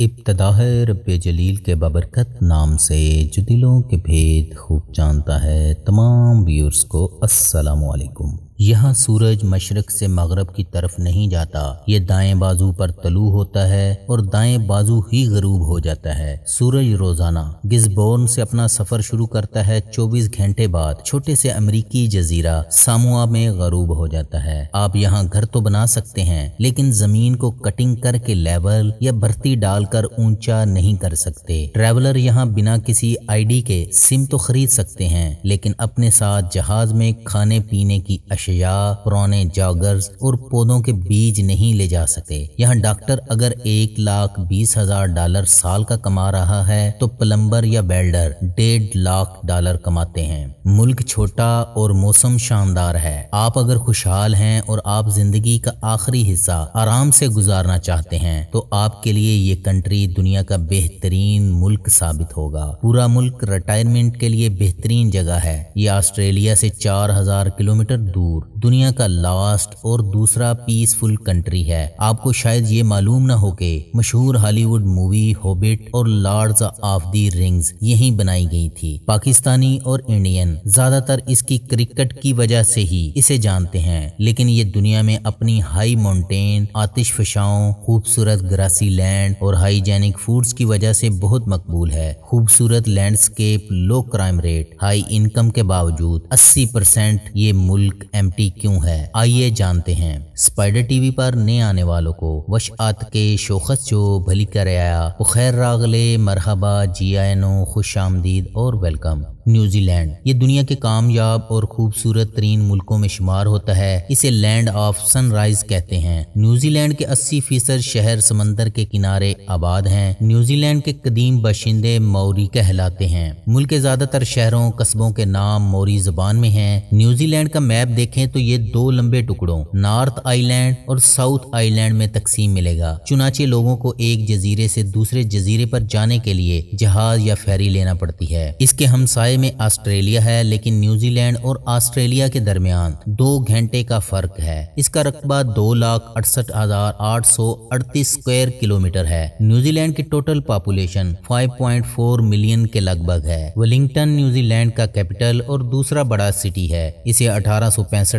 इब्तदा है रब जलील के बबरकत नाम से जो दिलों के भेद खूब जानता है तमाम व्यूर्स को अस्सलाम वालेकुम यहाँ सूरज मशरक से मगरब की तरफ नहीं जाता ये दाएं बाजू पर तलू होता है और दाएं बाजू ही गरूब हो जाता है सूरज रोजाना गिजबोर्न से अपना सफर शुरू करता है 24 घंटे बाद छोटे से अमरीकी जजीरा सामुआ में गरूब हो जाता है आप यहाँ घर तो बना सकते हैं लेकिन जमीन को कटिंग करके लेवल या भर्ती डालकर ऊंचा नहीं कर सकते ट्रेवलर यहाँ बिना किसी डी के सिम तो खरीद सकते हैं लेकिन अपने साथ जहाज में खाने पीने की अश अशिया पुराने जागर्स और पौधों के बीज नहीं ले जा सकते यहाँ डॉक्टर अगर एक लाख बीस हजार डॉलर साल का कमा रहा है तो प्लम्बर या बेल्डर डेढ़ लाख डॉलर कमाते हैं मुल्क छोटा और मौसम शानदार है आप अगर खुशहाल हैं और आप जिंदगी का आखिरी हिस्सा आराम से गुजारना चाहते हैं तो आपके लिए ये कंट्री दुनिया का बेहतरीन मुल्क साबित होगा पूरा मुल्क रिटायरमेंट के लिए बेहतरीन जगह है ये ऑस्ट्रेलिया से चार हजार किलोमीटर दूर मशहूर दुनिया का लास्ट और दूसरा पीसफुल कंट्री है आपको शायद ये मालूम ना हो के मशहूर हॉलीवुड मूवी होबिट और लॉर्ड्स ऑफ दी रिंग्स यहीं बनाई गई थी पाकिस्तानी और इंडियन ज्यादातर इसकी क्रिकेट की वजह से ही इसे जानते हैं लेकिन ये दुनिया में अपनी हाई माउंटेन आतिश फशाओं खूबसूरत ग्रासी लैंड और हाईजेनिक फूड्स की वजह से बहुत मकबूल है खूबसूरत landscape low crime rate high income के बावजूद 80 परसेंट ये मुल्क एम्प्टी क्यों है आइए जानते हैं स्पाइडर टीवी पर नए आने वालों को वश आत के शोखस जो भली कर आया खैर रागले मरहबा जियानो खुश आमदीद और वेलकम न्यूजीलैंड ये दुनिया के कामयाब और खूबसूरत तरीन मुल्कों में शुमार होता है इसे लैंड ऑफ सनराइज कहते हैं न्यूजीलैंड के 80 फीसद शहर समंदर के किनारे आबाद हैं न्यूजीलैंड के कदीम बाशिंदे मौरी कहलाते हैं मुल्क के ज्यादातर शहरों कस्बों के नाम मौरी जबान में है न्यूजीलैंड का मैप देखें तो ये दो लंबे टुकड़ों नॉर्थ आईलैंड और साउथ आईलैंड में तकसीम मिलेगा चुनाचे लोगों को एक जजीरे से दूसरे जजीरे पर जाने के लिए जहाज या फेरी लेना पड़ती है इसके हमसाय समय में ऑस्ट्रेलिया है लेकिन न्यूजीलैंड और ऑस्ट्रेलिया के दरमियान दो घंटे का फर्क है इसका रकबा दो लाख अड़सठ हजार आठ सौ अड़तीस स्क्वायर किलोमीटर है न्यूजीलैंड की टोटल पॉपुलेशन 5.4 मिलियन के लगभग है वेलिंगटन न्यूजीलैंड का कैपिटल और दूसरा बड़ा सिटी है इसे अठारह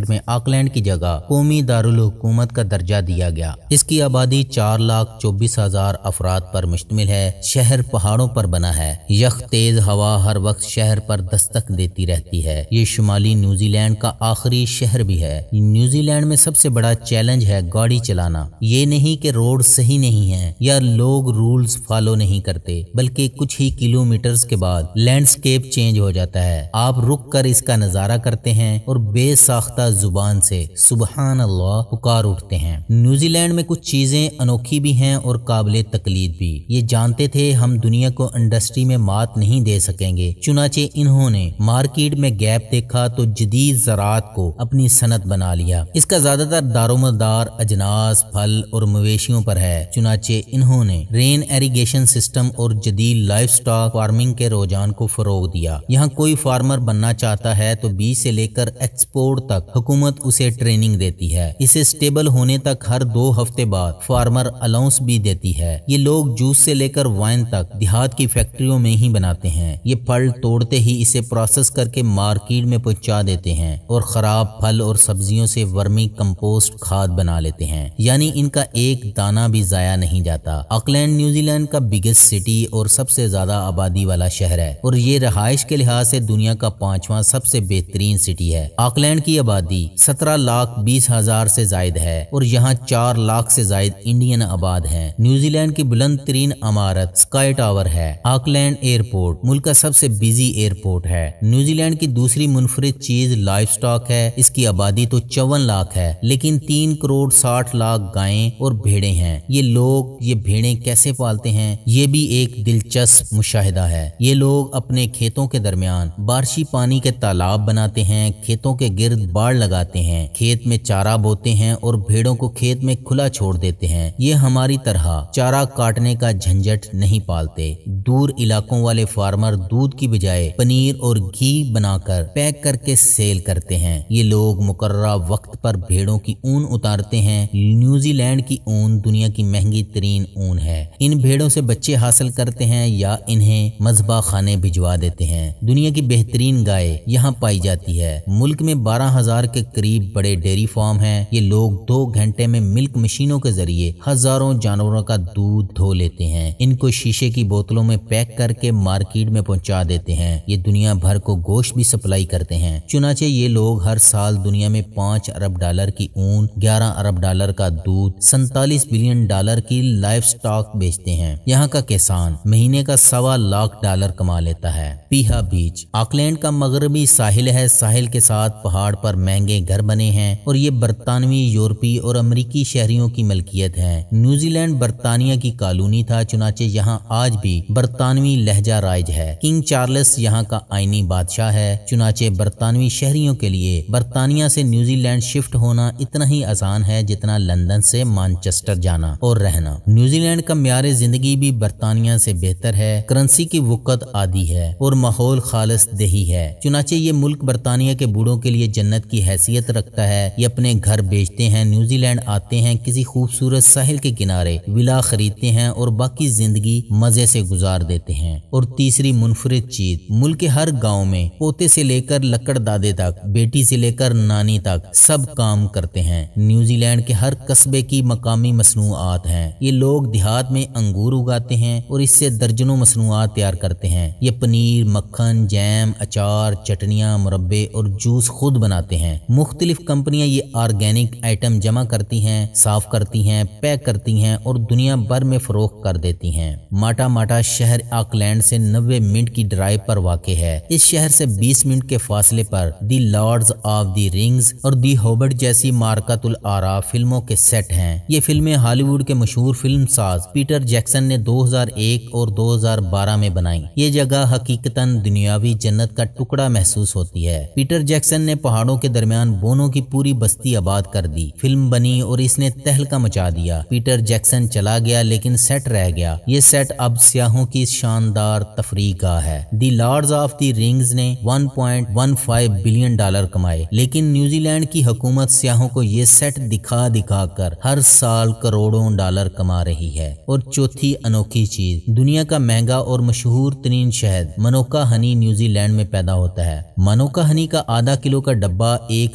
में ऑकलैंड की जगह कौमी दारकूमत का दर्जा दिया गया इसकी आबादी चार लाख चौबीस हजार अफराद पर मुश्तमिल है शहर पहाड़ों पर बना है यख तेज हवा हर वक्त शहर पर दस्तक देती रहती है ये शुमाली न्यूजीलैंड का आखिरी शहर भी है न्यूजीलैंड में सबसे बड़ा चैलेंज है गाड़ी चलाना ये नहीं कि रोड सही नहीं है या लोग रूल्स फॉलो नहीं करते बल्कि कुछ ही किलोमीटर के बाद लैंडस्केप चेंज हो जाता है आप रुक कर इसका नजारा करते हैं और बेसाख्ता जुबान से सुबहान अल्लाह पुकार उठते हैं न्यूजीलैंड में कुछ चीजें अनोखी भी हैं और काबिल तकलीद भी ये जानते थे हम दुनिया को इंडस्ट्री में मात नहीं दे सकेंगे चुनाचे इन्होंने मार्केट में गैप देखा तो जदीद ज़रात को अपनी सनत बना लिया इसका ज्यादातर दारोमदार अजनास फल और मवेशियों पर है चुनाचे इन्होंने रेन एरीगेशन सिस्टम और जदीद लाइफ स्टॉक फार्मिंग के रोजान को फरोग दिया यहाँ कोई फार्मर बनना चाहता है तो बीज से लेकर एक्सपोर्ट तक हुकूमत उसे ट्रेनिंग देती है इसे स्टेबल होने तक हर दो हफ्ते बाद फार्मर अलाउंस भी देती है ये लोग जूस से लेकर वाइन तक देहात की फैक्ट्रियों में ही बनाते हैं ये फल तोड़ते ही इसे प्रोसेस करके मार्केट में पहुंचा देते हैं और खराब फल और सब्जियों से वर्मी कंपोस्ट खाद बना लेते हैं यानी इनका एक दाना भी जाया नहीं जाता ऑकलैंड न्यूजीलैंड का बिगेस्ट सिटी और सबसे ज्यादा आबादी वाला शहर है और ये रहायश के लिहाज से दुनिया का पांचवा सबसे बेहतरीन सिटी है ऑकलैंड की आबादी सत्रह लाख बीस हजार से जायद है और यहाँ चार लाख से जायद इंडियन आबाद है न्यूजीलैंड की बुलंद तरीन इमारत स्काई टावर है ऑकलैंड एयरपोर्ट मुल्क का सबसे बिजी एयरपोर्ट रिपोर्ट है न्यूजीलैंड की दूसरी मुनफरद चीज लाइफ स्टॉक है इसकी आबादी तो चौवन लाख है लेकिन तीन करोड़ साठ लाख गायें और भेड़े हैं ये लोग ये भेड़े कैसे पालते हैं ये भी एक दिलचस्प मुशाहिदा है ये लोग अपने खेतों के दरमियान बारिशी पानी के तालाब बनाते हैं खेतों के गिर्द बाढ़ लगाते हैं खेत में चारा बोते हैं और भेड़ों को खेत में खुला छोड़ देते हैं ये हमारी तरह चारा काटने का झंझट नहीं पालते दूर इलाकों वाले फार्मर दूध की बजाय पनीर और घी बनाकर पैक करके सेल करते हैं ये लोग मुकर्रा वक्त पर भेड़ों की ऊन उतारते हैं न्यूजीलैंड की ऊन दुनिया की महंगी तरीन ऊन है इन भेड़ों से बच्चे हासिल करते हैं या इन्हें मजबा खाने भिजवा देते हैं दुनिया की बेहतरीन गाय यहाँ पाई जाती है मुल्क में बारह हजार के करीब बड़े डेयरी फार्म हैं ये लोग दो घंटे में मिल्क मशीनों के जरिए हजारों जानवरों का दूध धो लेते हैं इनको शीशे की बोतलों में पैक करके मार्केट में पहुंचा देते हैं ये दुनिया भर को गोश्त भी सप्लाई करते हैं चुनाचे ये लोग हर साल दुनिया में पाँच अरब डॉलर की ऊन ग्यारह अरब डॉलर का दूध सैतालीस बिलियन डॉलर की लाइफ स्टॉक बेचते हैं यहाँ का किसान महीने का सवा लाख डॉलर कमा लेता है पीहा बीच ऑकलैंड का मगरबी साहिल है साहिल के साथ पहाड़ पर महंगे घर बने हैं और ये बरतानवी यूरोपी और अमरीकी शहरियों की मलकियत है न्यूजीलैंड बरतानिया की कॉलोनी था चुनाचे यहाँ आज भी बरतानवी लहजा राइज है किंग चार्ल्स यहाँ यहाँ का आईनी बादशाह है चुनाचे बरतानवी शहरियों के लिए बरतानिया से न्यूजीलैंड शिफ्ट होना इतना ही आसान है जितना लंदन से मानचेस्टर जाना और रहना न्यूजीलैंड का म्यार जिंदगी भी बरतानिया से बेहतर है करंसी की वक़्त आदि है और माहौल खालस दही है चुनाचे ये मुल्क बरतानिया के बूढ़ों के लिए जन्नत की हैसियत रखता है ये अपने घर बेचते हैं न्यूजीलैंड आते हैं किसी खूबसूरत साहिल के किनारे विला खरीदते हैं और बाकी जिंदगी मजे से गुजार देते हैं और तीसरी मुनफरद चीज मुल्क के हर गांव में पोते से लेकर लकड़ दादे तक बेटी से लेकर नानी तक सब काम करते हैं न्यूजीलैंड के हर कस्बे की मकामी मसनूआत हैं ये लोग देहात में अंगूर उगाते हैं और इससे दर्जनों मसनूआत तैयार करते हैं ये पनीर मक्खन जैम अचार चटनियाँ मुरबे और जूस खुद बनाते हैं मुख्तलिफ कंपनियाँ ये आर्गेनिक आइटम जमा करती हैं साफ करती हैं पैक करती हैं और दुनिया भर में फरोख कर देती हैं माटा माटा शहर आकलैंड से नब्बे मिनट की ड्राइव पर वाक़ वाक़ है इस शहर से 20 मिनट के फासले पर the Lords of the Rings और दी होबर्ट जैसी मारकतुल आरा फिल्मों के सेट हैं ये फिल्में हॉलीवुड के मशहूर फिल्म साज पीटर जैक्सन ने 2001 और 2012 में बनाई ये जगह हकीकतन दुनियावी जन्नत का टुकड़ा महसूस होती है पीटर जैक्सन ने पहाड़ों के दरमियान बोनों की पूरी बस्ती आबाद कर दी फिल्म बनी और इसने तहलका मचा दिया पीटर जैक्सन चला गया लेकिन सेट रह गया ये सेट अब सियाहों की शानदार तफरी का है the Lord Lords of the Rings ने 1.15 बिलियन डॉलर कमाए लेकिन न्यूजीलैंड की हुकूमत सियाहों को ये सेट दिखा दिखा कर हर साल करोड़ों डॉलर कमा रही है और चौथी अनोखी चीज दुनिया का महंगा और मशहूर तरीन शहद मनोका हनी न्यूजीलैंड में पैदा होता है मनोका हनी का आधा किलो का डब्बा एक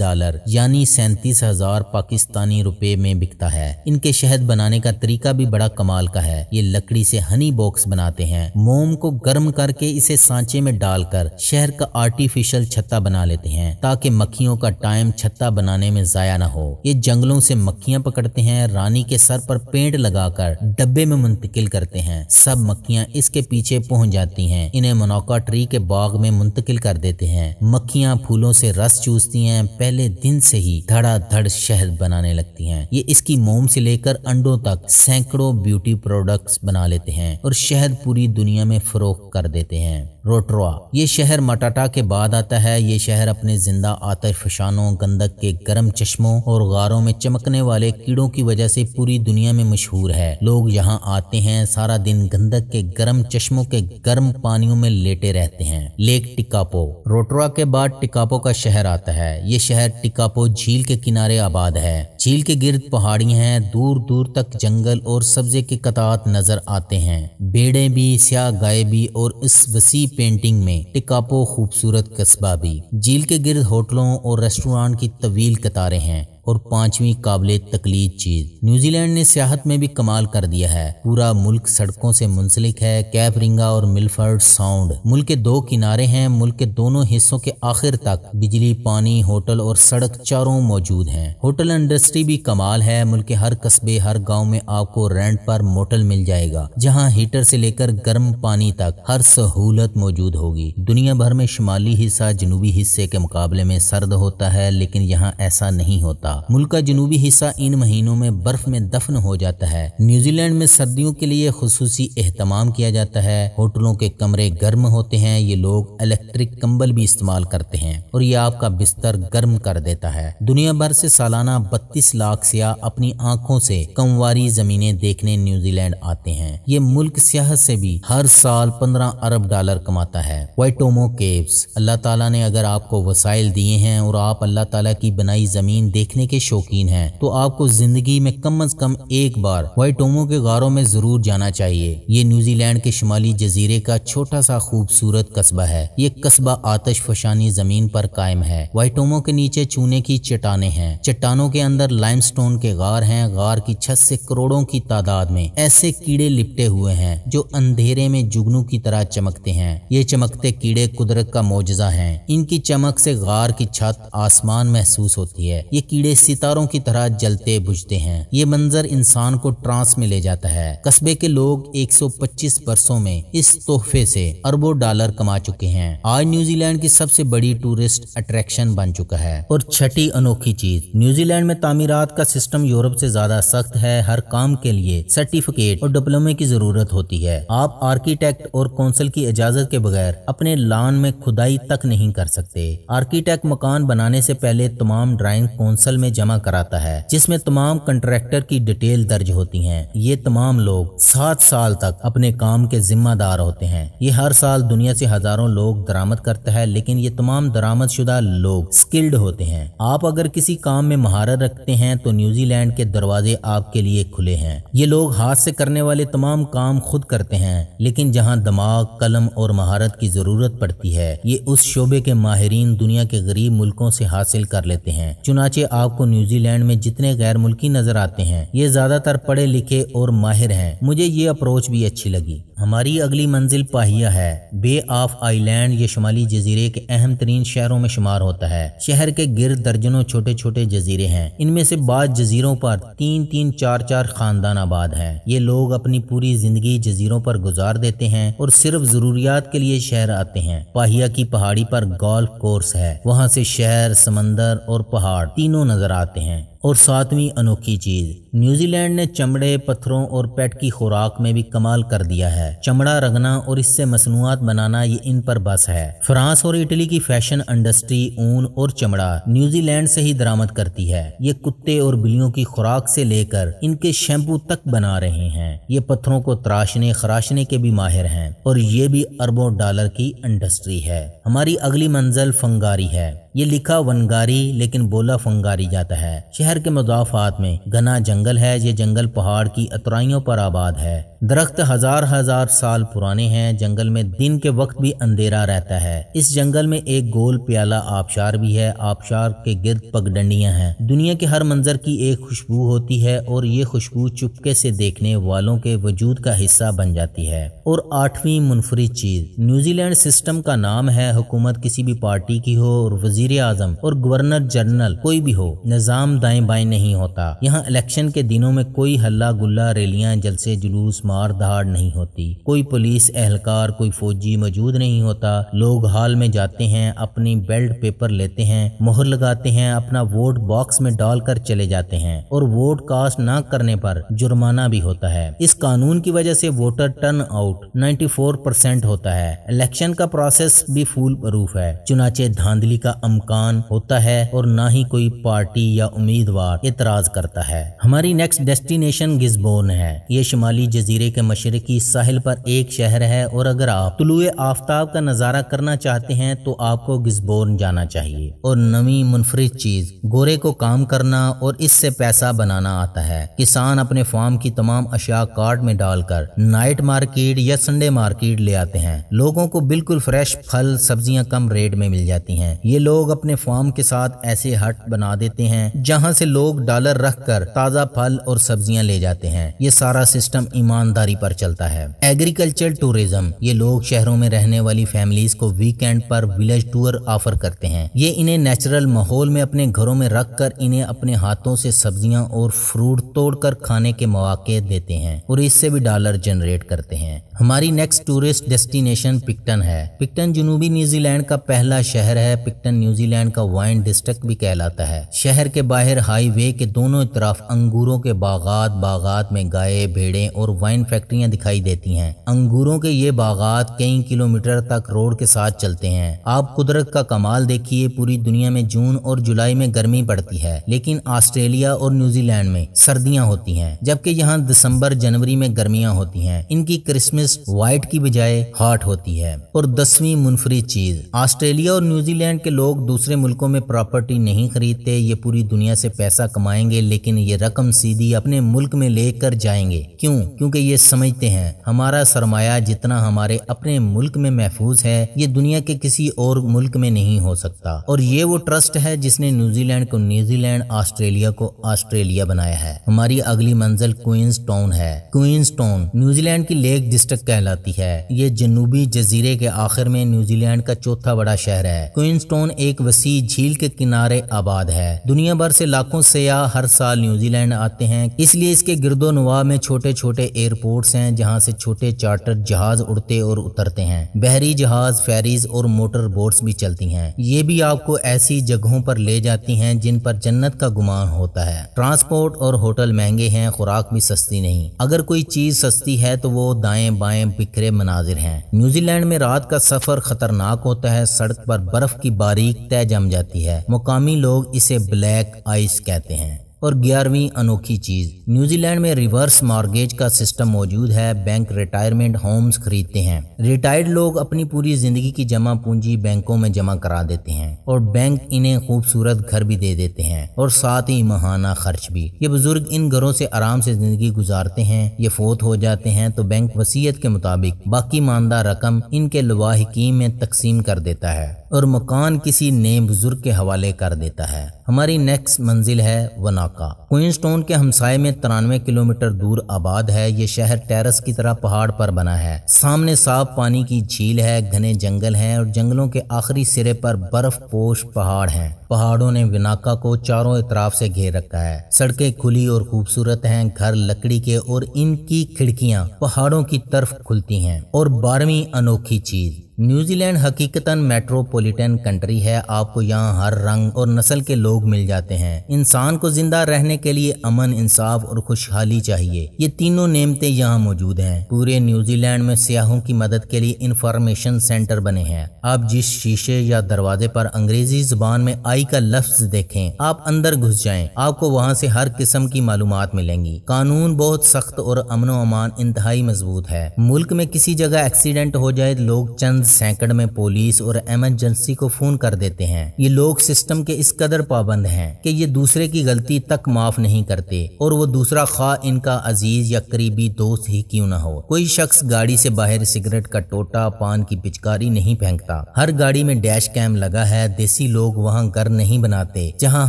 डॉलर यानी सैंतीस हजार पाकिस्तानी रुपए में बिकता है इनके शहद बनाने का तरीका भी बड़ा कमाल का है ये लकड़ी से हनी बॉक्स बनाते हैं मोम को गर्म करके करके इसे सांचे में डालकर शहर का आर्टिफिशियल छत्ता बना लेते हैं ताकि मक्खियों का टाइम छत्ता बनाने में जाया ना हो ये जंगलों से मक्खियां पकड़ते हैं रानी के सर पर पेंट लगाकर डब्बे में मुंतकिल करते हैं सब मक्खियां इसके पीछे पहुंच जाती हैं इन्हें मनोका ट्री के बाग में मुंतकिल कर देते हैं मक्खियां फूलों से रस चूसती हैं पहले दिन से ही धड़ाधड़ शहद बनाने लगती हैं ये इसकी मोम से लेकर अंडों तक सैकड़ों ब्यूटी प्रोडक्ट्स बना लेते हैं और शहद पूरी दुनिया में फरोख कर देते करते हैं रोटरा ये शहर मटाटा के बाद आता है ये शहर अपने जिंदा आतरफशानों गंदक के गर्म चश्मों और गारों में चमकने वाले कीड़ों की वजह से पूरी दुनिया में मशहूर है लोग यहाँ आते हैं सारा दिन गंदक के गर्म चश्मों के गर्म पानियों में लेटे रहते हैं लेक टिकापो रोटरा के बाद टिकापो का शहर आता है ये शहर टिकापो झील के किनारे आबाद है झील के गिर्द पहाड़ी हैं दूर दूर तक जंगल और सब्जे के कतात नजर आते हैं बेड़े भी स्या गाय भी और इस वसी पेंटिंग में टिकापो खूबसूरत कस्बा भी झील के गिर्द होटलों और रेस्टोरेंट की तवील कतारें हैं और पांचवी काबिल तकलीद चीज न्यूजीलैंड ने सियाहत में भी कमाल कर दिया है पूरा मुल्क सड़कों से मुंसलिक है कैपरिंगा और मिलफर्ड साउंड मुल्क के दो किनारे हैं मुल्क के दोनों हिस्सों के आखिर तक बिजली पानी होटल और सड़क चारों मौजूद है होटल इंडस्ट्री भी कमाल है मुल्क के हर कस्बे हर गाँव में आपको रेंट पर मोटल मिल जाएगा जहाँ हीटर से लेकर गर्म पानी तक हर सहूलत मौजूद होगी दुनिया भर में शुमाली हिस्सा जनूबी हिस्से के मुकाबले में सर्द होता है लेकिन यहाँ ऐसा नहीं होता होता मुल्क का जनूबी हिस्सा इन महीनों में बर्फ में दफन हो जाता है न्यूजीलैंड में सर्दियों के लिए खसूसी एहतमाम किया जाता है होटलों के कमरे गर्म होते हैं ये लोग इलेक्ट्रिक कम्बल भी इस्तेमाल करते हैं और ये आपका बिस्तर गर्म कर देता है दुनिया भर से सालाना बत्तीस लाख सियाह अपनी आंखों से कमवारी जमीने देखने न्यूजीलैंड आते हैं ये मुल्क सियाहत से भी हर साल पंद्रह अरब डॉलर कमाता है वाइटोमो केव्स अल्लाह ताला ने अगर आपको वसाइल दिए हैं और आप अल्लाह ताला की बनाई जमीन देखने देखने के शौकीन हैं तो आपको जिंदगी में कम अज कम एक बार वाइटोमो के गारों में जरूर जाना चाहिए ये न्यूजीलैंड के शुमाली जजीरे का छोटा सा खूबसूरत कस्बा है ये कस्बा आतश फशानी जमीन पर कायम है वाइटोमो के नीचे चूने की चट्टाने हैं चट्टानों के अंदर स्टोन के गार हैं गार की छत से करोड़ों की तादाद में ऐसे कीड़े लिपटे हुए हैं जो अंधेरे में जुगनू की तरह चमकते हैं ये चमकते कीड़े कुदरत का मुआवजा है इनकी चमक से गार की छत आसमान महसूस होती है ये कीड़े सितारों की तरह जलते बुझते हैं ये मंजर इंसान को ट्रांस में ले जाता है कस्बे के लोग 125 बरसों में इस तोहफे से अरबों डॉलर कमा चुके हैं आज न्यूजीलैंड की सबसे बड़ी टूरिस्ट अट्रैक्शन बन चुका है और छठी अनोखी चीज न्यूजीलैंड में तमीरत का सिस्टम यूरोप से ज्यादा सख्त है हर काम के लिए सर्टिफिकेट और डिप्लोमे की जरूरत होती है आप आर्किटेक्ट और कौंसिल की इजाजत के बगैर अपने लान में खुदाई तक नहीं कर सकते आर्किटेक्ट मकान बनाने से पहले तमाम ड्राइंग कौंसिल में जमा कराता है जिसमें तमाम कंट्रैक्टर की डिटेल दर्ज होती हैं। ये तमाम लोग सात साल तक अपने काम के जिम्मेदार होते हैं ये हर साल दुनिया से हजारों लोग दरामद करता है लेकिन ये तमाम दरामद शुदा लोग स्किल्ड होते हैं आप अगर किसी काम में महारत रखते हैं तो न्यूजीलैंड के दरवाजे आपके लिए खुले हैं ये लोग हाथ से करने वाले तमाम काम खुद करते हैं लेकिन जहाँ दिमाग कलम और महारत की जरूरत पड़ती है ये उस शोबे के माहरीन दुनिया के गरीब मुल्कों से हासिल कर लेते हैं चुनाचे आप आपको न्यूजीलैंड में जितने गैर मुल्की नजर आते हैं ये ज्यादातर पढ़े लिखे और माहिर हैं मुझे ये अप्रोच भी अच्छी लगी हमारी अगली मंजिल पाहिया है बे ऑफ आइलैंड ये शुमाली जजीरे के अहम तरीन शहरों में शुमार होता है शहर के गिर दर्जनों छोटे छोटे जजीरे हैं इनमें से बाद जजीरों पर तीन तीन चार चार खानदान आबाद हैं ये लोग अपनी पूरी जिंदगी जजीरों पर गुजार देते हैं और सिर्फ जरूरियात के लिए शहर आते हैं पाहिया की पहाड़ी पर गोल्फ कोर्स है वहाँ से शहर समंदर और पहाड़ तीनों नजर आते हैं और सातवीं अनोखी चीज न्यूजीलैंड ने चमड़े पत्थरों और पेट की खुराक में भी कमाल कर दिया है चमड़ा रगना और इससे मसनूआत बनाना ये इन पर बस है फ्रांस और इटली की फैशन इंडस्ट्री ऊन और चमड़ा न्यूजीलैंड से ही दरामद करती है ये कुत्ते और बिल्लियों की खुराक से लेकर इनके शैम्पू तक बना रहे हैं ये पत्थरों को तराशने खराशने के भी माहिर हैं और ये भी अरबों डॉलर की इंडस्ट्री है हमारी अगली मंजिल फंगारी है ये लिखा वनगारी लेकिन बोला फंगारी जाता है शहर शहर के मजाफात में घना जंगल है ये जंगल पहाड़ की अतराइयों पर आबाद है दरख्त हजार हजार साल पुराने हैं जंगल में दिन के वक्त भी अंधेरा रहता है इस जंगल में एक गोल प्याला आबशार भी है आबशार के गिरद पगडंडियां हैं दुनिया के हर मंजर की एक खुशबू होती है और ये खुशबू चुपके से देखने वालों के वजूद का हिस्सा बन जाती है और आठवीं मुनफरिद चीज न्यूजीलैंड सिस्टम का नाम है हुकूमत किसी भी पार्टी की हो और वजीर आजम और गवर्नर जनरल कोई भी हो निज़ाम दाए दाएं बाएं नहीं होता यहाँ इलेक्शन के दिनों में कोई हल्ला गुल्ला रैलियां जलसे जुलूस मार धाड़ नहीं होती कोई पुलिस एहलकार कोई फौजी मौजूद नहीं होता लोग हाल में जाते हैं अपनी बेल्ट पेपर लेते हैं मोहर लगाते हैं अपना वोट बॉक्स में डालकर चले जाते हैं और वोट कास्ट न करने पर जुर्माना भी होता है इस कानून की वजह से वोटर टर्न आउट 94 परसेंट होता है इलेक्शन का प्रोसेस भी फूल प्रूफ है चुनाचे धांधली का अमकान होता है और ना ही कोई पार्टी या उम्मीद उम्मीदवार इतराज करता है हमारी नेक्स्ट डेस्टिनेशन गिजबोन है ये शुमाली जजीरे के मशरकी साहिल पर एक शहर है और अगर आप तुलु आफ्ताब का नज़ारा करना चाहते हैं तो आपको गिजबोन जाना चाहिए और नवी मुनफरद चीज गोरे को काम करना और इससे पैसा बनाना आता है किसान अपने फार्म की तमाम अशिया कार्ड में डालकर नाइट मार्केट या संडे मार्केट ले आते हैं लोगों को बिल्कुल फ्रेश फल सब्जियां कम रेट में मिल जाती हैं ये लोग अपने फार्म के साथ ऐसे हट बना देते हैं जहां से से लोग डॉलर रख कर ताज़ा फल और सब्जियां ले जाते हैं ये सारा सिस्टम ईमानदारी पर चलता है एग्रीकल्चर टूरिज्म ये लोग शहरों में रहने वाली फैमिलीज को वीकेंड पर विलेज टूर ऑफर करते हैं ये इन्हें नेचुरल माहौल में अपने घरों में रख कर इन्हें अपने हाथों से सब्जियां और फ्रूट तोड़कर खाने के मौके देते हैं और इससे भी डॉलर जनरेट करते हैं हमारी नेक्स्ट टूरिस्ट डेस्टिनेशन पिक्टन है पिक्टन जुनूबी न्यूजीलैंड का पहला शहर है पिक्टन न्यूजीलैंड का वाइन डिस्ट्रिक्ट भी कहलाता है शहर के बाहर हाईवे के दोनों तरफ अंगूरों के बागात बागात में गाय भेड़ें और वाइन फैक्ट्रियां दिखाई देती हैं अंगूरों के ये बागात कई किलोमीटर तक रोड के साथ चलते हैं आप कुदरत का कमाल देखिए पूरी दुनिया में जून और जुलाई में गर्मी पड़ती है लेकिन ऑस्ट्रेलिया और न्यूजीलैंड में सर्दियाँ होती हैं जबकि यहाँ दिसंबर जनवरी में गर्मियाँ होती हैं इनकी क्रिसमस व्हाइट की बजाय हॉट होती है और दसवीं मुनफरी चीज ऑस्ट्रेलिया और न्यूजीलैंड के लोग दूसरे मुल्कों में प्रॉपर्टी नहीं खरीदते ये पूरी दुनिया से पैसा कमाएंगे लेकिन ये रकम सीधी अपने मुल्क में लेकर जाएंगे क्यों क्योंकि ये समझते हैं हमारा सरमाया जितना हमारे अपने मुल्क में महफूज है ये दुनिया के किसी और मुल्क में नहीं हो सकता और ये वो ट्रस्ट है जिसने न्यूजीलैंड को न्यूजीलैंड ऑस्ट्रेलिया को ऑस्ट्रेलिया बनाया है हमारी अगली मंजिल क्वींस टाउन है क्वींस टाउन न्यूजीलैंड की लेक डिस्ट्रिक्ट कहलाती है ये जनूबी जजीरे के आखिर में न्यूजीलैंड का चौथा बड़ा शहर है क्वींस टाउन एक वसी झील के किनारे आबाद है दुनिया भर से लाखों लाखों सयाह हर साल न्यूजीलैंड आते हैं इसलिए इसके गिरदो नवा में छोटे छोटे एयरपोर्ट्स हैं जहां से छोटे चार्टर जहाज उड़ते और उतरते हैं बहरी जहाज फेरीज और मोटर बोट्स भी चलती हैं ये भी आपको ऐसी जगहों पर ले जाती हैं जिन पर जन्नत का गुमान होता है ट्रांसपोर्ट और होटल महंगे हैं खुराक भी सस्ती नहीं अगर कोई चीज सस्ती है तो वो दाएं बाएं बिखरे मनाजिर हैं न्यूजीलैंड में रात का सफर खतरनाक होता है सड़क पर बर्फ की बारीक तय जम जाती है मुकामी लोग इसे ब्लैक आइस प्राइस कहते हैं और ग्यारहवीं अनोखी चीज न्यूजीलैंड में रिवर्स मॉर्गेज का सिस्टम मौजूद है बैंक रिटायरमेंट होम्स खरीदते हैं रिटायर्ड लोग अपनी पूरी जिंदगी की जमा पूंजी बैंकों में जमा करा देते हैं और बैंक इन्हें खूबसूरत घर भी दे देते हैं और साथ ही महाना खर्च भी ये बुजुर्ग इन घरों से आराम से जिंदगी गुजारते हैं ये फोत हो जाते हैं तो बैंक वसीयत के मुताबिक बाकी मानदा रकम इनके लवाहकीन में तकसीम कर देता है और मकान किसी नए बुजुर्ग के हवाले कर देता है हमारी नेक्स्ट मंजिल है वनाका क्वींसटोन के हमसाए में तिरानवे किलोमीटर दूर आबाद है ये शहर टेरस की तरह पहाड़ पर बना है सामने साफ पानी की झील है घने जंगल हैं और जंगलों के आखिरी सिरे पर बर्फ पोश पहाड़ हैं पहाड़ों ने विनाका को चारों इतराफ से घेर रखा है सड़कें खुली और खूबसूरत हैं घर लकड़ी के और इनकी खिड़कियां पहाड़ों की तरफ खुलती हैं और बारहवीं अनोखी चीज न्यूजीलैंड हकीकतन मेट्रोपॉलिटन कंट्री है आपको यहाँ हर रंग और नस्ल के लोग मिल जाते हैं इंसान को जिंदा रहने के लिए अमन इंसाफ और खुशहाली चाहिए ये तीनों नेमतें यहाँ मौजूद हैं पूरे न्यूजीलैंड में सियाहों की मदद के लिए इंफॉर्मेशन सेंटर बने हैं आप जिस शीशे या दरवाजे पर अंग्रेजी जुबान में आई का लफ्ज देखें आप अंदर घुस जाएं आपको वहाँ से हर किस्म की मालूम मिलेंगी कानून बहुत सख्त और अमनो अमान इंतहाई मजबूत है मुल्क में किसी जगह एक्सीडेंट हो जाए लोग चंद चंद सेकंड में पुलिस और एमरजेंसी को फोन कर देते हैं ये लोग सिस्टम के इस कदर पाबंद हैं कि ये दूसरे की गलती तक माफ नहीं करते और वो दूसरा खा इनका अजीज या करीबी दोस्त ही क्यों ना हो कोई शख्स गाड़ी से बाहर सिगरेट का टोटा पान की पिचकारी नहीं फेंकता हर गाड़ी में डैश कैम लगा है देसी लोग वहाँ घर नहीं बनाते जहाँ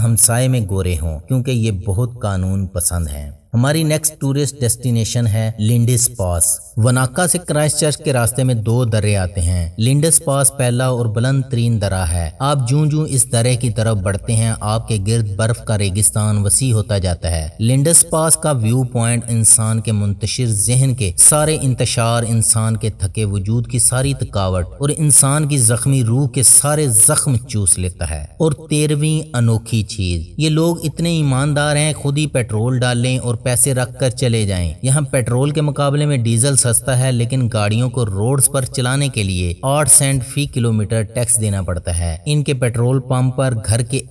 हमसाये में गोरे हों क्योंकि ये बहुत कानून पसंद है हमारी नेक्स्ट टूरिस्ट डेस्टिनेशन है लिंडिस पास वनाका से क्राइस्ट चर्च के रास्ते में दो दर्रे आते हैं लिंडिस पास पहला और बुलंद तरीन दरा है आप जू जू इस दरे की तरफ बढ़ते हैं आपके गिर्द बर्फ का रेगिस्तान वसी होता जाता है लिंडिस पास का व्यू पॉइंट इंसान के मुंतशिर जहन के सारे इंतशार इंसान के थके वजूद की सारी थकावट और इंसान की जख्मी रूह के सारे जख्म चूस लेता है और तेरहवीं अनोखी चीज ये लोग इतने ईमानदार हैं खुद ही पेट्रोल डालें और पैसे रख कर चले जाए यहाँ पेट्रोल के मुकाबले में डीजल सस्ता है लेकिन गाड़ियों को रोड पर चलाने के लिए आठ सेंट फी किलोमीटर टैक्स देना पड़ता है इनके पेट्रोल पंप पर घर के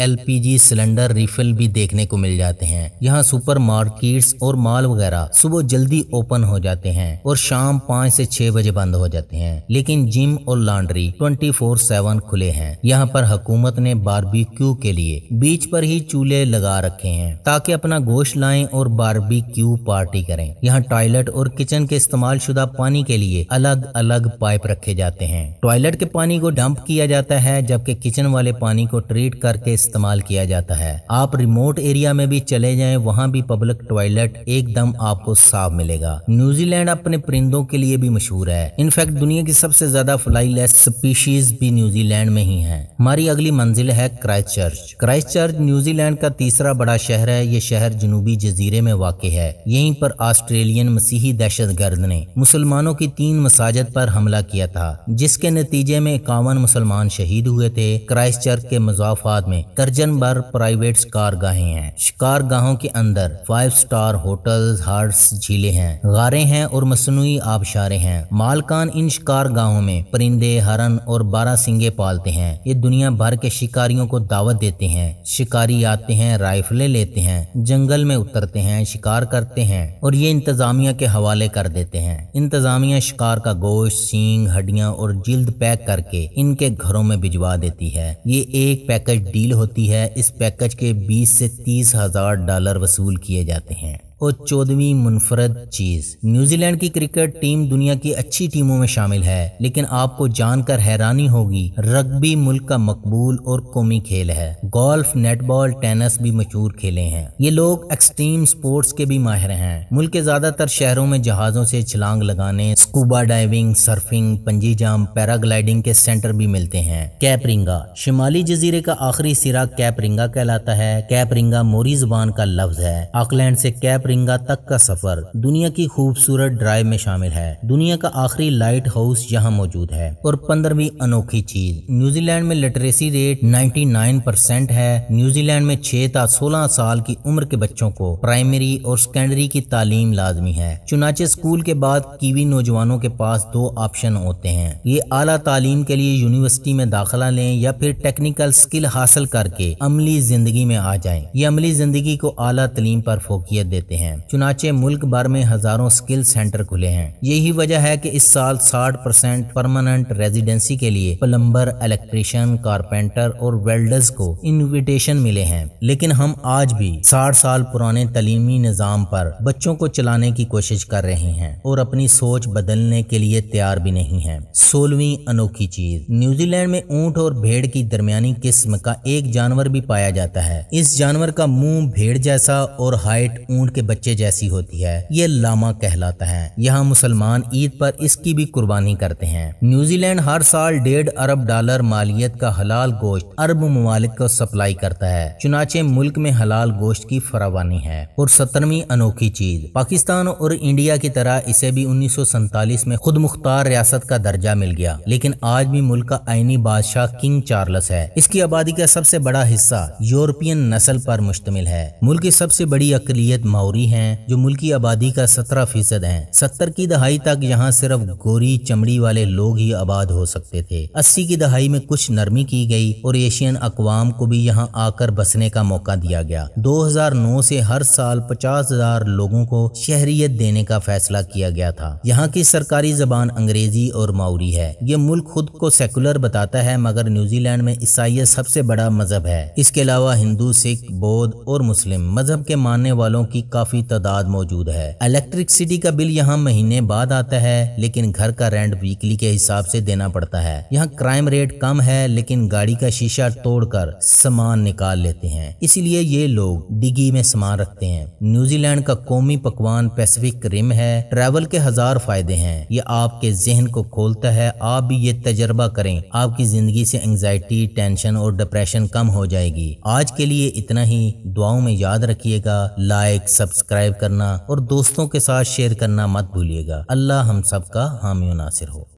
जी सिलेंडर रिफिल भी देखने को मिल जाते हैं यहाँ सुपर मार्केट और मॉल वगैरह सुबह जल्दी ओपन हो जाते हैं और शाम पाँच से छह बजे बंद हो जाते हैं लेकिन जिम और लॉन्ड्री ट्वेंटी फोर सेवन खुले हैं यहाँ पर हुकूमत ने बारबेक्यू के लिए बीच पर ही चूल्हे लगा रखे हैं ताकि अपना गोश्त लाएं और बार बारबी क्यू पार्टी करें यहाँ टॉयलेट और किचन के इस्तेमाल शुदा पानी के लिए अलग अलग पाइप रखे जाते हैं टॉयलेट के पानी को डंप किया जाता है जबकि किचन वाले पानी को ट्रीट करके इस्तेमाल किया जाता है आप रिमोट एरिया में भी चले जाए वहाँ भी पब्लिक टॉयलेट एकदम आपको साफ मिलेगा न्यूजीलैंड अपने परिंदों के लिए भी मशहूर है इनफैक्ट दुनिया की सबसे ज्यादा लेस स्पीशीज भी न्यूजीलैंड में ही है हमारी अगली मंजिल है Christchurch Christchurch New Zealand का तीसरा बड़ा शहर है ये शहर जनूबी जजीरे में वाक़ वाक़ है यहीं पर ऑस्ट्रेलियन मसीही दहशत गर्द ने मुसलमानों की तीन मसाजद पर हमला किया था जिसके नतीजे में इक्यावन मुसलमान शहीद हुए थे क्राइस्ट चर्च के मजाफात में दर्जन भर प्राइवेट कार गाहे हैं शिकार गाहों के अंदर फाइव स्टार होटल हार्स झीले हैं गारे हैं और मसनू आबशारे हैं मालकान इन शिकार गाहों में परिंदे हरन और बारह सिंगे पालते हैं ये दुनिया भर के शिकारियों को दावत देते हैं शिकारी आते हैं राइफलें लेते हैं जंगल में उतरते हैं शिकार करते हैं और ये इंतजामिया के हवाले कर देते हैं इंतजामिया शिकार का गोश्त सींग हड्डियां और जिल्द पैक करके इनके घरों में भिजवा देती है ये एक पैकेज डील होती है इस पैकेज के बीस से तीस हजार डॉलर वसूल किए जाते हैं और चौदहवीं मुनफरद चीज न्यूजीलैंड की क्रिकेट टीम दुनिया की अच्छी टीमों में शामिल है लेकिन आपको जानकर हैरानी होगी रग्बी मुल्क का मकबूल और कौमी खेल है गोल्फ नेटबॉल टेनिस भी मशहूर खेले हैं ये लोग एक्सट्रीम स्पोर्ट्स के भी माहिर हैं मुल्क के ज्यादातर शहरों में जहाजों से छलांग लगाने स्कूबा डाइविंग सर्फिंग पंजी जाम पैराग्लाइडिंग के सेंटर भी मिलते हैं कैपरिंगा शिमाली जजीरे का आखिरी सिरा कैपरिंगा कहलाता है कैपरिंगा मोरी जुबान का लफ्ज है ऑकलैंड से कैप मोरिंगा तक का सफर दुनिया की खूबसूरत ड्राइव में शामिल है दुनिया का आखिरी लाइट हाउस यहाँ मौजूद है और पंद्रहवीं अनोखी चीज न्यूजीलैंड में लिटरेसी रेट 99 परसेंट है न्यूजीलैंड में छह ता सोलह साल की उम्र के बच्चों को प्राइमरी और सेकेंडरी की तालीम लाजमी है चुनाचे स्कूल के बाद कीवी नौजवानों के पास दो ऑप्शन होते हैं ये आला तालीम के लिए यूनिवर्सिटी में दाखिला लें या फिर टेक्निकल स्किल हासिल करके अमली जिंदगी में आ जाए ये अमली जिंदगी को आला तलीम पर फोकियत देते हैं हैं चुनाचे मुल्क भर में हजारों स्किल सेंटर खुले हैं यही वजह है कि इस साल साठ परसेंट परमानेंट रेजिडेंसी के लिए प्लम्बर इलेक्ट्रिशियन कारपेंटर और वेल्डर्स को इनविटेशन मिले हैं लेकिन हम आज भी साठ साल पुराने तलीमी निज़ाम पर बच्चों को चलाने की कोशिश कर रहे हैं और अपनी सोच बदलने के लिए तैयार भी नहीं है सोलहवीं अनोखी चीज न्यूजीलैंड में ऊंट और भेड़ की दरमियानी किस्म का एक जानवर भी पाया जाता है इस जानवर का मुंह भेड़ जैसा और हाइट ऊंट के बच्चे जैसी होती है ये लामा कहलाता है यहाँ मुसलमान ईद पर इसकी भी कुर्बानी करते हैं न्यूजीलैंड हर साल डेढ़ अरब डॉलर मालियत का हलाल गोश्त अरब ममालिक को सप्लाई करता है चुनाचे मुल्क में हलाल गोश्त की फरावानी है और सत्रहवीं अनोखी चीज पाकिस्तान और इंडिया की तरह इसे भी उन्नीस में खुद मुख्तार रियासत का दर्जा मिल गया लेकिन आज भी मुल्क का आईनी बादशाह किंग चार्लस है इसकी आबादी का सबसे बड़ा हिस्सा यूरोपियन नस्ल पर मुश्तमिल है मुल्क की सबसे बड़ी अकलियत माउरी गोरी है जो मुल्क की आबादी का सत्रह फीसद है सत्तर की दहाई तक यहाँ सिर्फ गोरी चमड़ी वाले लोग ही आबाद हो सकते थे अस्सी की दहाई में कुछ नरमी की गई और एशियन अकवाम को भी यहाँ आकर बसने का मौका दिया गया 2009 से हर साल पचास हजार लोगों को शहरियत देने का फैसला किया गया था यहाँ की सरकारी जबान अंग्रेजी और माउरी है ये मुल्क खुद को सेकुलर बताता है मगर न्यूजीलैंड में ईसाइत सबसे बड़ा मजहब है इसके अलावा हिंदू सिख बौद्ध और मुस्लिम मजहब के मानने वालों की काफ़ी तादाद मौजूद है इलेक्ट्रिसिटी का बिल यहाँ महीने बाद आता है लेकिन घर का रेंट वीकली के हिसाब से देना पड़ता है यहाँ क्राइम रेट कम है लेकिन गाड़ी का शीशा तोड़कर सामान निकाल लेते हैं इसीलिए ये लोग डिगी में सामान रखते हैं न्यूजीलैंड का कौमी पकवान पैसिफिक रिम है ट्रैवल के हजार फायदे हैं ये आपके जहन को खोलता है आप भी ये तजर्बा करें आपकी जिंदगी से एंगजाइटी टेंशन और डिप्रेशन कम हो जाएगी आज के लिए इतना ही दुआओं में याद रखिएगा लाइक सब सब्सक्राइब करना और दोस्तों के साथ शेयर करना मत भूलिएगा अल्लाह हम सब का हामी नासिर हो